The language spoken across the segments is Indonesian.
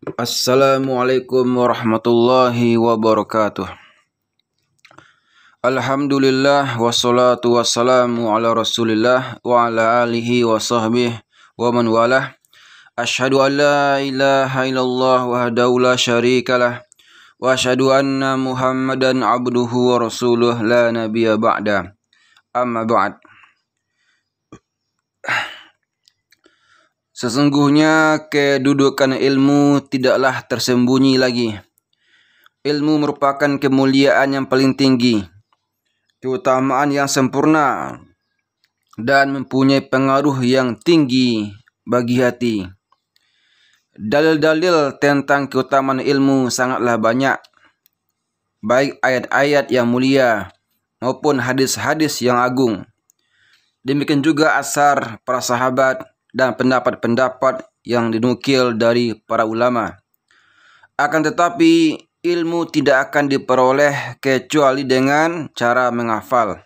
Assalamualaikum warahmatullahi wabarakatuh Alhamdulillah wassalatu wassalamu ala rasulillah wa ala alihi wa sahbihi wa man walah Ashadu an la ilaha illallah wahdahu la syarikalah Wa ashadu anna muhammadan abduhu wa rasuluh la nabiya ba'da Amma ba'd Sesungguhnya kedudukan ilmu tidaklah tersembunyi lagi. Ilmu merupakan kemuliaan yang paling tinggi, keutamaan yang sempurna, dan mempunyai pengaruh yang tinggi bagi hati. Dalil-dalil tentang keutamaan ilmu sangatlah banyak, baik ayat-ayat yang mulia maupun hadis-hadis yang agung. Demikian juga asar para sahabat, dan pendapat-pendapat yang dinukil dari para ulama. Akan tetapi, ilmu tidak akan diperoleh kecuali dengan cara menghafal.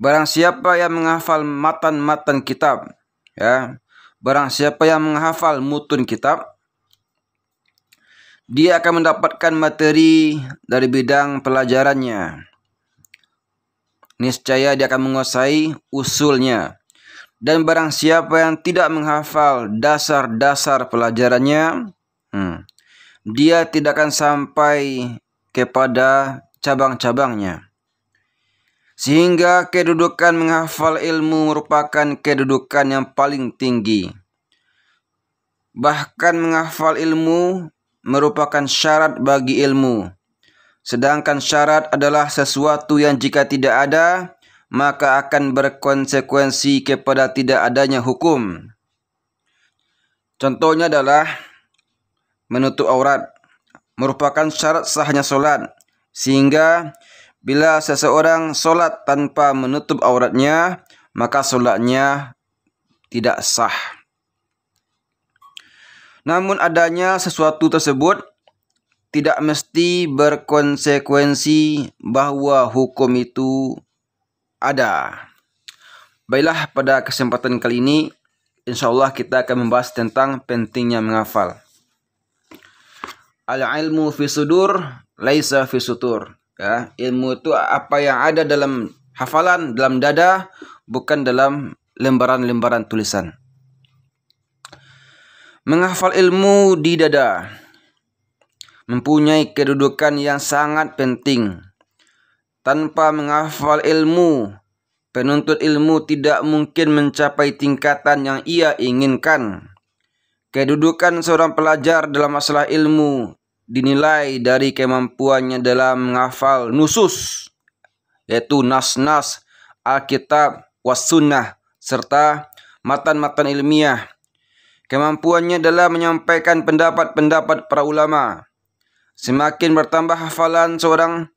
Barang siapa yang menghafal matan-matan kitab, ya, barang siapa yang menghafal mutun kitab, dia akan mendapatkan materi dari bidang pelajarannya. Niscaya dia akan menguasai usulnya. Dan barang siapa yang tidak menghafal dasar-dasar pelajarannya, hmm, dia tidak akan sampai kepada cabang-cabangnya. Sehingga kedudukan menghafal ilmu merupakan kedudukan yang paling tinggi. Bahkan menghafal ilmu merupakan syarat bagi ilmu. Sedangkan syarat adalah sesuatu yang jika tidak ada, maka akan berkonsekuensi kepada tidak adanya hukum. Contohnya adalah menutup aurat merupakan syarat sahnya solat sehingga bila seseorang solat tanpa menutup auratnya maka solatnya tidak sah. Namun adanya sesuatu tersebut tidak mesti berkonsekuensi bahwa hukum itu ada. Baiklah pada kesempatan kali ini insya Allah kita akan membahas tentang pentingnya menghafal. Al ilmu fi sudur laisa fi sutur. Ya, ilmu itu apa yang ada dalam hafalan, dalam dada, bukan dalam lembaran-lembaran tulisan. Menghafal ilmu di dada mempunyai kedudukan yang sangat penting tanpa menghafal ilmu, penuntut ilmu tidak mungkin mencapai tingkatan yang ia inginkan. Kedudukan seorang pelajar dalam masalah ilmu dinilai dari kemampuannya dalam menghafal nusus, yaitu nas-nas, Alkitab, wasunah serta matan-matan ilmiah. Kemampuannya dalam menyampaikan pendapat-pendapat para ulama. Semakin bertambah hafalan seorang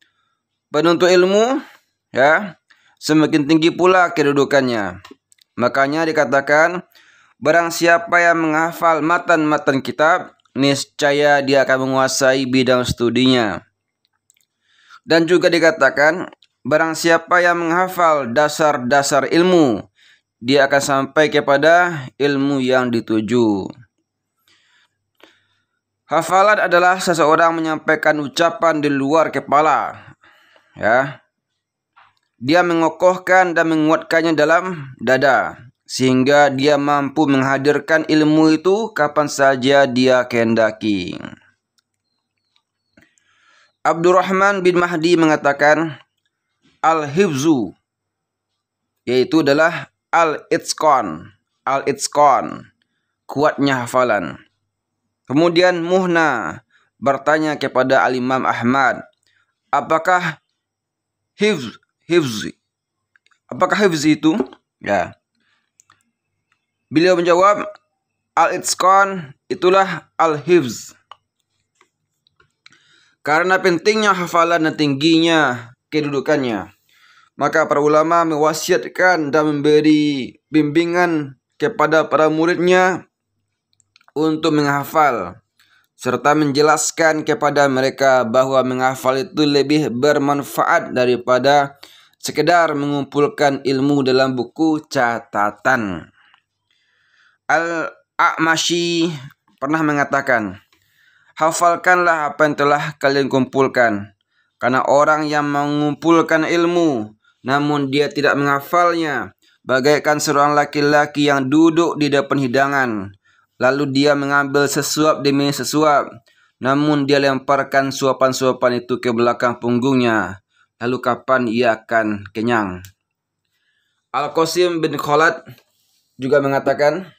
penuntut ilmu ya semakin tinggi pula kedudukannya. Makanya dikatakan barang siapa yang menghafal matan-matan kitab niscaya dia akan menguasai bidang studinya. Dan juga dikatakan barang siapa yang menghafal dasar-dasar ilmu dia akan sampai kepada ilmu yang dituju. Hafalan adalah seseorang menyampaikan ucapan di luar kepala ya dia mengokohkan dan menguatkannya dalam dada sehingga dia mampu menghadirkan ilmu itu kapan saja dia kehendaki. Abdurrahman bin Mahdi mengatakan al-hibzu yaitu adalah al itskon al itskon kuatnya hafalan. Kemudian Muhna bertanya kepada Al-Imam Ahmad, apakah hifz hifzi apakah hifzi itu ya beliau menjawab al itskon itulah al hifz karena pentingnya hafalan dan tingginya kedudukannya maka para ulama mewasiatkan dan memberi bimbingan kepada para muridnya untuk menghafal serta menjelaskan kepada mereka bahwa menghafal itu lebih bermanfaat daripada sekedar mengumpulkan ilmu dalam buku catatan. Al-A'mashi pernah mengatakan, Hafalkanlah apa yang telah kalian kumpulkan, karena orang yang mengumpulkan ilmu, namun dia tidak menghafalnya, bagaikan seorang laki-laki yang duduk di depan hidangan, Lalu dia mengambil sesuap demi sesuap. Namun dia lemparkan suapan-suapan itu ke belakang punggungnya. Lalu kapan ia akan kenyang? Al-Qasim bin Khalad juga mengatakan,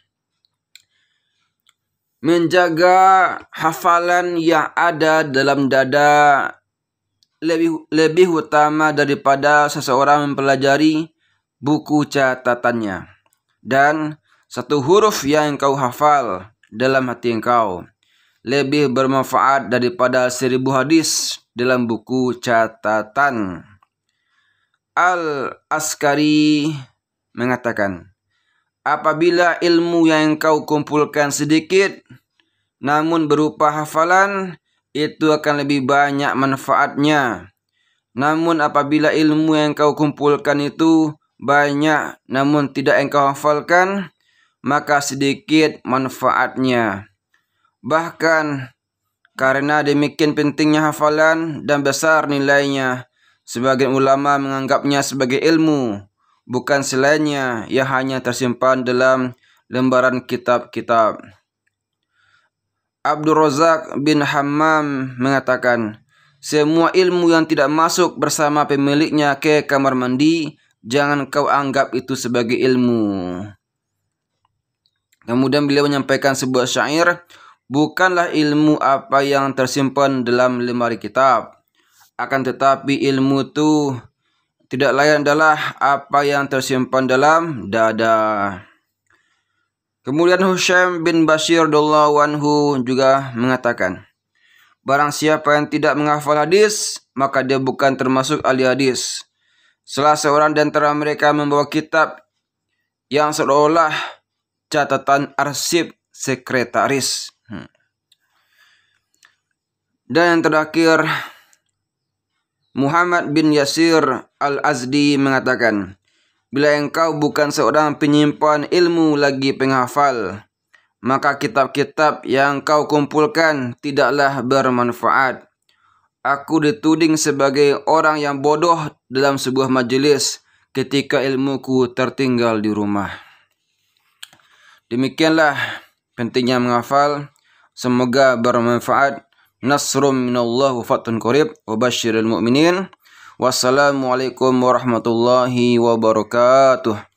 menjaga hafalan yang ada dalam dada lebih lebih utama daripada seseorang mempelajari buku catatannya dan satu huruf yang engkau hafal dalam hati engkau lebih bermanfaat daripada seribu hadis dalam buku catatan. Al-Askari mengatakan, Apabila ilmu yang engkau kumpulkan sedikit, namun berupa hafalan, itu akan lebih banyak manfaatnya. Namun apabila ilmu yang kau kumpulkan itu banyak namun tidak engkau hafalkan, maka sedikit manfaatnya. Bahkan karena demikian pentingnya hafalan dan besar nilainya, sebagian ulama menganggapnya sebagai ilmu, bukan selainnya yang hanya tersimpan dalam lembaran kitab-kitab. Abdul Razak bin Hammam mengatakan, semua ilmu yang tidak masuk bersama pemiliknya ke kamar mandi, jangan kau anggap itu sebagai ilmu. Kemudian beliau menyampaikan sebuah syair, bukanlah ilmu apa yang tersimpan dalam lemari kitab. Akan tetapi ilmu itu tidak lain adalah apa yang tersimpan dalam dada. Kemudian Husham bin Bashir radhiyallahu anhu juga mengatakan, Barang siapa yang tidak menghafal hadis, maka dia bukan termasuk ahli hadis. Salah seorang di antara mereka membawa kitab yang seolah olah catatan arsip sekretaris. Hmm. Dan yang terakhir, Muhammad bin Yasir Al-Azdi mengatakan, Bila engkau bukan seorang penyimpan ilmu lagi penghafal, maka kitab-kitab yang kau kumpulkan tidaklah bermanfaat. Aku dituding sebagai orang yang bodoh dalam sebuah majelis ketika ilmuku tertinggal di rumah. Demikianlah pentingnya menghafal. Semoga bermanfaat. Nasrum minallah fatun qarib wa basyiril mu'minin. Wassalamualaikum warahmatullahi wabarakatuh.